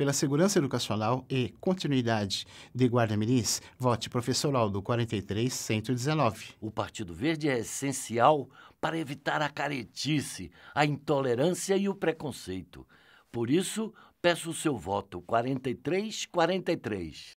pela segurança educacional e continuidade de Guarda Mirins, vote professor Aldo 43119. O Partido Verde é essencial para evitar a caretice, a intolerância e o preconceito. Por isso, peço o seu voto 4343.